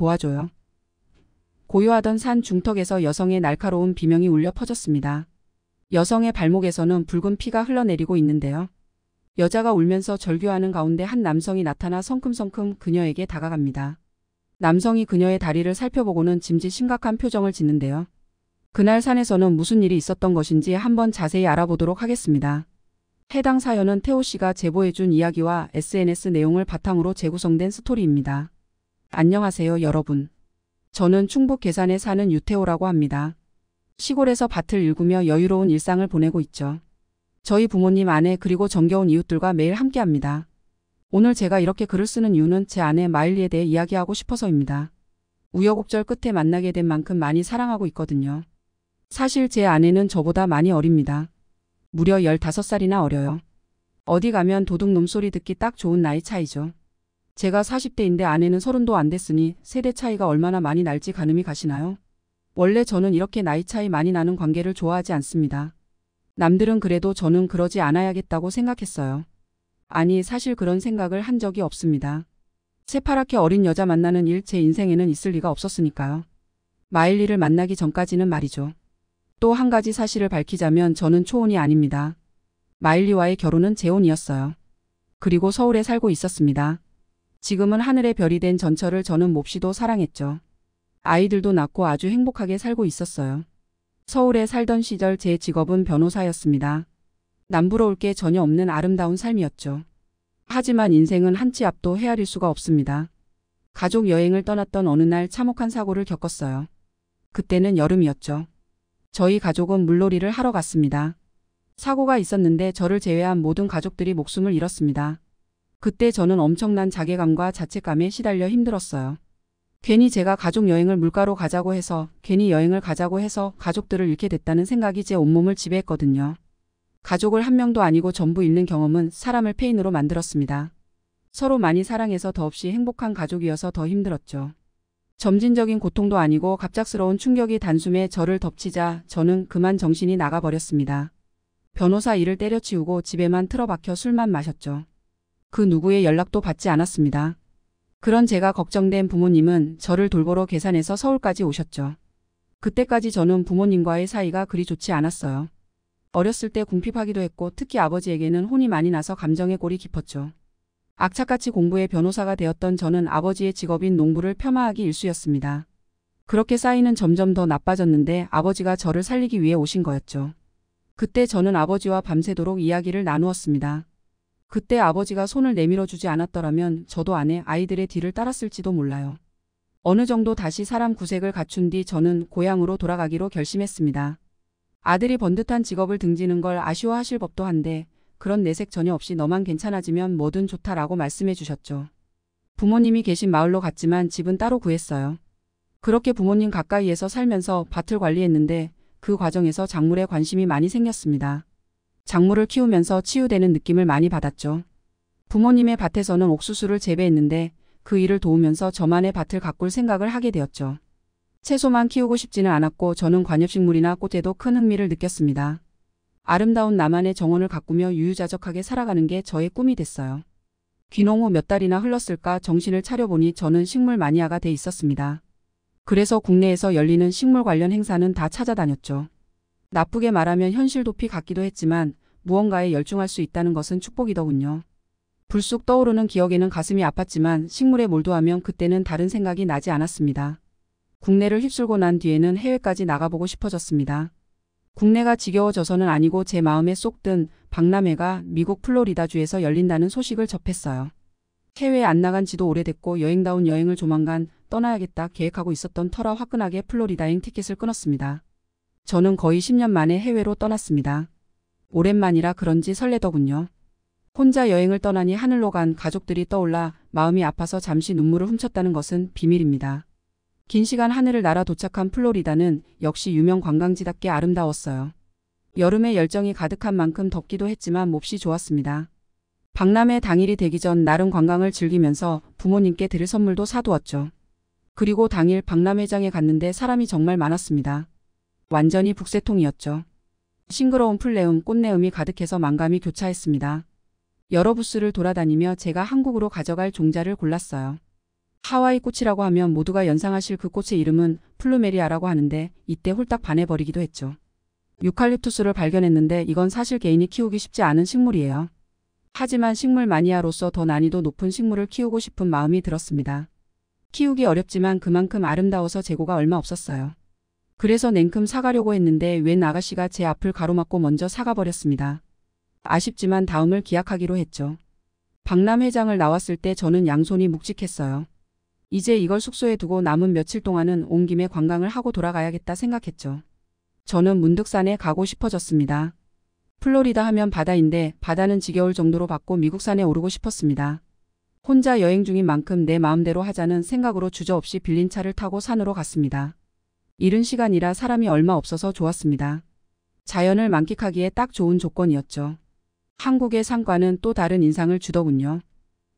도와줘요. 고요하던 산 중턱에서 여성의 날카로운 비명이 울려 퍼졌습니다. 여성의 발목에서는 붉은 피가 흘러내리고 있는데요. 여자가 울면서 절규하는 가운데 한 남성이 나타나 성큼성큼 그녀에게 다가갑니다. 남성이 그녀의 다리를 살펴보고는 짐짓 심각한 표정을 짓는데요. 그날 산에서는 무슨 일이 있었던 것인지 한번 자세히 알아보도록 하겠습니다. 해당 사연은 태호 씨가 제보해준 이야기와 SNS 내용을 바탕으로 재구성된 스토리입니다. 안녕하세요 여러분. 저는 충북 계산에 사는 유태호라고 합니다. 시골에서 밭을 일구며 여유로운 일상을 보내고 있죠. 저희 부모님 아내 그리고 정겨운 이웃들과 매일 함께합니다. 오늘 제가 이렇게 글을 쓰는 이유는 제 아내 마일리에 대해 이야기하고 싶어서입니다. 우여곡절 끝에 만나게 된 만큼 많이 사랑하고 있거든요. 사실 제 아내는 저보다 많이 어립니다. 무려 15살이나 어려요. 어디 가면 도둑놈 소리 듣기 딱 좋은 나이 차이죠. 제가 40대인데 아내는 30도 안 됐으니 세대 차이가 얼마나 많이 날지 가늠이 가시나요? 원래 저는 이렇게 나이 차이 많이 나는 관계를 좋아하지 않습니다. 남들은 그래도 저는 그러지 않아야겠다고 생각했어요. 아니 사실 그런 생각을 한 적이 없습니다. 새파랗게 어린 여자 만나는 일 제 인생에는 있을 리가 없었으니까요. 마일리를 만나기 전까지는 말이죠. 또 한 가지 사실을 밝히자면 저는 초혼이 아닙니다. 마일리와의 결혼은 재혼이었어요. 그리고 서울에 살고 있었습니다. 지금은 하늘의 별이 된 전철을 저는 몹시도 사랑했죠. 아이들도 낳고 아주 행복하게 살고 있었어요. 서울에 살던 시절 제 직업은 변호사였습니다. 남부러울 게 전혀 없는 아름다운 삶이었죠. 하지만 인생은 한치 앞도 헤아릴 수가 없습니다. 가족 여행을 떠났던 어느 날 참혹한 사고를 겪었어요. 그때는 여름이었죠. 저희 가족은 물놀이를 하러 갔습니다. 사고가 있었는데 저를 제외한 모든 가족들이 목숨을 잃었습니다. 그때 저는 엄청난 자괴감과 자책감에 시달려 힘들었어요. 괜히 제가 가족 여행을 물가로 가자고 해서 괜히 여행을 가자고 해서 가족들을 잃게 됐다는 생각이 제 온몸을 지배했거든요. 가족을 한 명도 아니고 전부 잃는 경험은 사람을 폐인으로 만들었습니다. 서로 많이 사랑해서 더없이 행복한 가족이어서 더 힘들었죠. 점진적인 고통도 아니고 갑작스러운 충격이 단숨에 저를 덮치자 저는 그만 정신이 나가버렸습니다. 변호사 일을 때려치우고 집에만 틀어박혀 술만 마셨죠. 그 누구의 연락도 받지 않았습니다. 그런 제가 걱정된 부모님은 저를 돌보러 계산해서 서울까지 오셨죠. 그때까지 저는 부모님과의 사이가 그리 좋지 않았어요. 어렸을 때 궁핍하기도 했고 특히 아버지에게는 혼이 많이 나서 감정의 골이 깊었죠. 악착같이 공부해 변호사가 되었던 저는 아버지의 직업인 농부를 폄하하기 일쑤였습니다. 그렇게 사이는 점점 더 나빠졌는데 아버지가 저를 살리기 위해 오신 거였죠. 그때 저는 아버지와 밤새도록 이야기를 나누었습니다. 그때 아버지가 손을 내밀어 주지 않았더라면 저도 아내 아이들의 뒤를 따랐을지도 몰라요. 어느 정도 다시 사람 구색을 갖춘 뒤 저는 고향으로 돌아가기로 결심했습니다. 아들이 번듯한 직업을 등지는 걸 아쉬워하실 법도 한데 그런 내색 전혀 없이 너만 괜찮아지면 뭐든 좋다라고 말씀해 주셨죠. 부모님이 계신 마을로 갔지만 집은 따로 구했어요. 그렇게 부모님 가까이에서 살면서 밭을 관리했는데 그 과정에서 작물에 관심이 많이 생겼습니다. 작물을 키우면서 치유되는 느낌을 많이 받았죠. 부모님의 밭에서는 옥수수를 재배했는데 그 일을 도우면서 저만의 밭을 가꿀 생각을 하게 되었죠. 채소만 키우고 싶지는 않았고 저는 관엽식물이나 꽃에도 큰 흥미를 느꼈습니다. 아름다운 나만의 정원을 가꾸며 유유자적하게 살아가는 게 저의 꿈이 됐어요. 귀농 후 몇 달이나 흘렀을까 정신을 차려보니 저는 식물 마니아가 돼 있었습니다. 그래서 국내에서 열리는 식물 관련 행사는 다 찾아다녔죠. 나쁘게 말하면 현실 도피 같기도 했지만 무언가에 열중할 수 있다는 것은 축복이더군요. 불쑥 떠오르는 기억에는 가슴이 아팠지만 식물에 몰두하면 그때는 다른 생각이 나지 않았습니다. 국내를 휩쓸고 난 뒤에는 해외까지 나가보고 싶어졌습니다. 국내가 지겨워져서는 아니고 제 마음에 쏙 든 박람회가 미국 플로리다주에서 열린다는 소식을 접했어요. 해외에 안 나간 지도 오래됐고 여행다운 여행을 조만간 떠나야겠다 계획하고 있었던 터라 화끈하게 플로리다행 티켓을 끊었습니다. 저는 거의 10년 만에 해외로 떠났습니다. 오랜만이라 그런지 설레더군요. 혼자 여행을 떠나니 하늘로 간 가족들이 떠올라 마음이 아파서 잠시 눈물을 훔쳤다는 것은 비밀입니다. 긴 시간 하늘을 날아 도착한 플로리다는 역시 유명 관광지답게 아름다웠어요. 여름에 열정이 가득한 만큼 덥기도 했지만 몹시 좋았습니다. 박람회 당일이 되기 전 나름 관광을 즐기면서 부모님께 드릴 선물도 사두었죠. 그리고 당일 박람회장에 갔는데 사람이 정말 많았습니다. 완전히 북새통이었죠. 싱그러운 풀내음, 꽃내음이 가득해서 망감이 교차했습니다. 여러 부스를 돌아다니며 제가 한국으로 가져갈 종자를 골랐어요. 하와이 꽃이라고 하면 모두가 연상하실 그 꽃의 이름은 플루메리아라고 하는데 이때 홀딱 반해버리기도 했죠. 유칼립투스를 발견했는데 이건 사실 개인이 키우기 쉽지 않은 식물이에요. 하지만 식물 마니아로서 더 난이도 높은 식물을 키우고 싶은 마음이 들었습니다. 키우기 어렵지만 그만큼 아름다워서 재고가 얼마 없었어요. 그래서 냉큼 사가려고 했는데 웬 아가씨가 제 앞을 가로막고 먼저 사가버렸습니다. 아쉽지만 다음을 기약하기로 했죠. 박람 회장을 나왔을 때 저는 양손이 묵직했어요. 이제 이걸 숙소에 두고 남은 며칠 동안은 온 김에 관광을 하고 돌아가야겠다 생각했죠. 저는 문득산에 가고 싶어졌습니다. 플로리다 하면 바다인데 바다는 지겨울 정도로 받고 미국산에 오르고 싶었습니다. 혼자 여행 중인 만큼 내 마음대로 하자는 생각으로 주저없이 빌린 차를 타고 산으로 갔습니다. 이른 시간이라 사람이 얼마 없어서 좋았습니다. 자연을 만끽하기에 딱 좋은 조건이었죠. 한국의 상과는 또 다른 인상을 주더군요.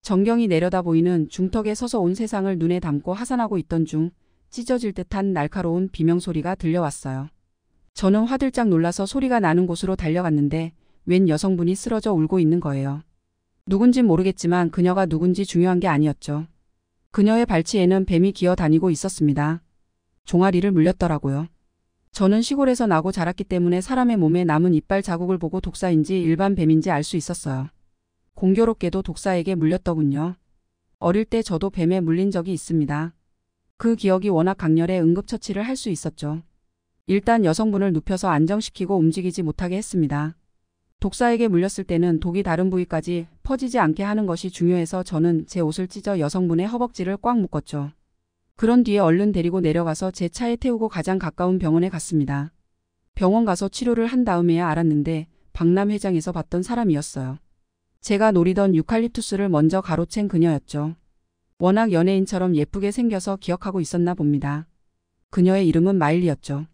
전경이 내려다 보이는 중턱에 서서 온 세상을 눈에 담고 하산하고 있던 중 찢어질 듯한 날카로운 비명소리가 들려왔어요. 저는 화들짝 놀라서 소리가 나는 곳으로 달려갔는데 웬 여성분이 쓰러져 울고 있는 거예요. 누군진 모르겠지만 그녀가 누군지 중요한 게 아니었죠. 그녀의 발치에는 뱀이 기어 다니고 있었습니다. 종아리를 물렸더라고요. 저는 시골에서 나고 자랐기 때문에 사람의 몸에 남은 이빨 자국을 보고 독사인지 일반 뱀인지 알 수 있었어요. 공교롭게도 독사에게 물렸더군요. 어릴 때 저도 뱀에 물린 적이 있습니다. 그 기억이 워낙 강렬해 응급처치를 할 수 있었죠. 일단 여성분을 눕혀서 안정시키고 움직이지 못하게 했습니다. 독사에게 물렸을 때는 독이 다른 부위까지 퍼지지 않게 하는 것이 중요해서 저는 제 옷을 찢어 여성분의 허벅지를 꽉 묶었죠. 그런 뒤에 얼른 데리고 내려가서 제 차에 태우고 가장 가까운 병원에 갔습니다. 병원 가서 치료를 한 다음에야 알았는데 박남 회장에서 봤던 사람이었어요. 제가 노리던 유칼립투스를 먼저 가로챈 그녀였죠. 워낙 연예인처럼 예쁘게 생겨서 기억하고 있었나 봅니다. 그녀의 이름은 마일리였죠.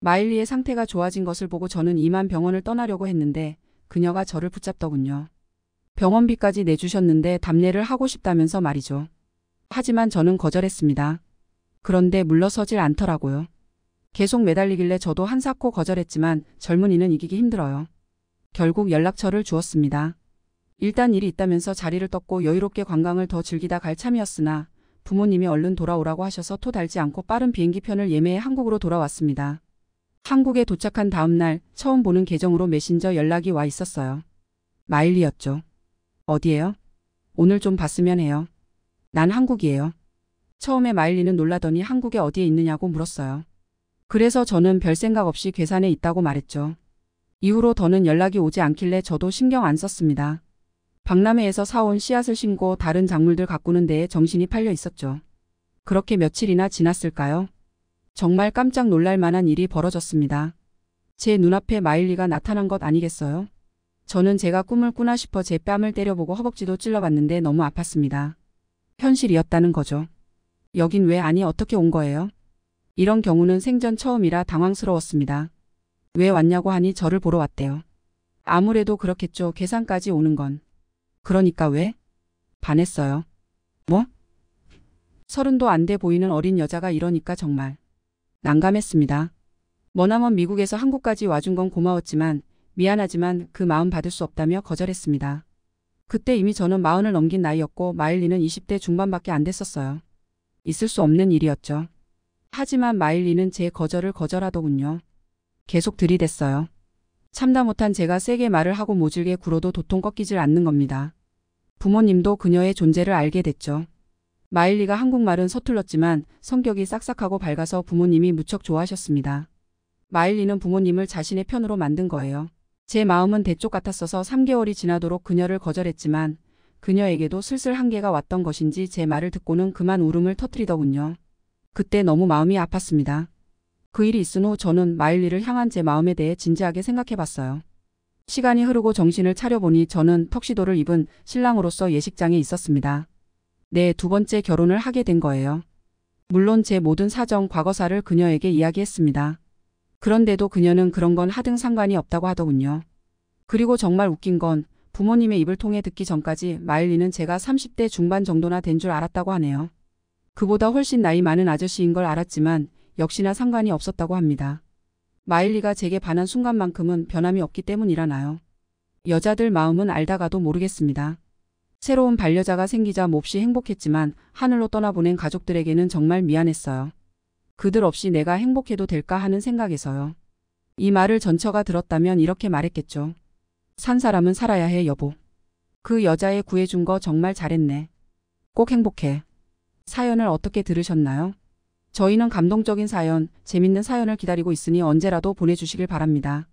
마일리의 상태가 좋아진 것을 보고 저는 이만 병원을 떠나려고 했는데 그녀가 저를 붙잡더군요. 병원비까지 내주셨는데 답례를 하고 싶다면서 말이죠. 하지만 저는 거절했습니다. 그런데 물러서질 않더라고요. 계속 매달리길래 저도 한사코 거절했지만 젊은이는 이기기 힘들어요. 결국 연락처를 주었습니다. 일단 일이 있다면서 자리를 떴고 여유롭게 관광을 더 즐기다 갈 참이었으나 부모님이 얼른 돌아오라고 하셔서 토 달지 않고 빠른 비행기편을 예매해 한국으로 돌아왔습니다. 한국에 도착한 다음 날 처음 보는 계정으로 메신저 연락이 와 있었어요. 마일리였죠. 어디에요? 오늘 좀 봤으면 해요. 난 한국이에요. 처음에 마일리는 놀라더니 한국에 어디에 있느냐고 물었어요. 그래서 저는 별 생각 없이 계산에 있다고 말했죠. 이후로 더는 연락이 오지 않길래 저도 신경 안 썼습니다. 박람회에서 사온 씨앗을 심고 다른 작물들 가꾸는 데에 정신이 팔려 있었죠. 그렇게 며칠이나 지났을까요? 정말 깜짝 놀랄 만한 일이 벌어졌습니다. 제 눈앞에 마일리가 나타난 것 아니겠어요? 저는 제가 꿈을 꾸나 싶어 제 뺨을 때려보고 허벅지도 찔러봤는데 너무 아팠습니다. 현실이었다는 거죠. 여긴 왜 아니 어떻게 온 거예요? 이런 경우는 생전 처음이라 당황스러웠습니다. 왜 왔냐고 하니 저를 보러 왔대요. 아무래도 그렇겠죠. 계산까지 오는 건. 그러니까 왜? 반했어요. 뭐? 서른도 안 돼 보이는 어린 여자가 이러니까 정말 난감했습니다. 머나먼 미국에서 한국까지 와준 건 고마웠지만 미안하지만 그 마음 받을 수 없다며 거절했습니다. 그때 이미 저는 마흔을 넘긴 나이였고 마일리는 20대 중반밖에 안 됐었어요. 있을 수 없는 일이었죠. 하지만 마일리는 제 거절을 거절하더군요. 계속 들이댔어요. 참다 못한 제가 세게 말을 하고 모질게 굴어도 도통 꺾이질 않는 겁니다. 부모님도 그녀의 존재를 알게 됐죠. 마일리가 한국말은 서툴렀지만 성격이 싹싹하고 밝아서 부모님이 무척 좋아하셨습니다. 마일리는 부모님을 자신의 편으로 만든 거예요. 제 마음은 대쪽 같았어서 3개월이 지나도록 그녀를 거절했지만 그녀에게도 슬슬 한계가 왔던 것인지 제 말을 듣고는 그만 울음을 터뜨리더군요. 그때 너무 마음이 아팠습니다. 그 일이 있은 후 저는 마일리를 향한 제 마음에 대해 진지하게 생각해봤어요. 시간이 흐르고 정신을 차려보니 저는 턱시도를 입은 신랑으로서 예식장에 있었습니다. 네, 두 번째 결혼을 하게 된 거예요. 물론 제 모든 사정 과거사를 그녀에게 이야기했습니다. 그런데도 그녀는 그런 건 하등 상관이 없다고 하더군요. 그리고 정말 웃긴 건 부모님의 입을 통해 듣기 전까지 마일리는 제가 30대 중반 정도나 된 줄 알았다고 하네요. 그보다 훨씬 나이 많은 아저씨인 걸 알았지만 역시나 상관이 없었다고 합니다. 마일리가 제게 반한 순간만큼은 변함이 없기 때문이라나요. 여자들 마음은 알다가도 모르겠습니다. 새로운 반려자가 생기자 몹시 행복했지만 하늘로 떠나보낸 가족들에게는 정말 미안했어요. 그들 없이 내가 행복해도 될까 하는 생각에서요. 이 말을 전처가 들었다면 이렇게 말했겠죠. 산 사람은 살아야 해 여보. 그여자에 구해준 거 정말 잘했네. 꼭 행복해. 사연을 어떻게 들으셨나요? 저희는 감동적인 사연, 재밌는 사연을 기다리고 있으니 언제라도 보내주시길 바랍니다.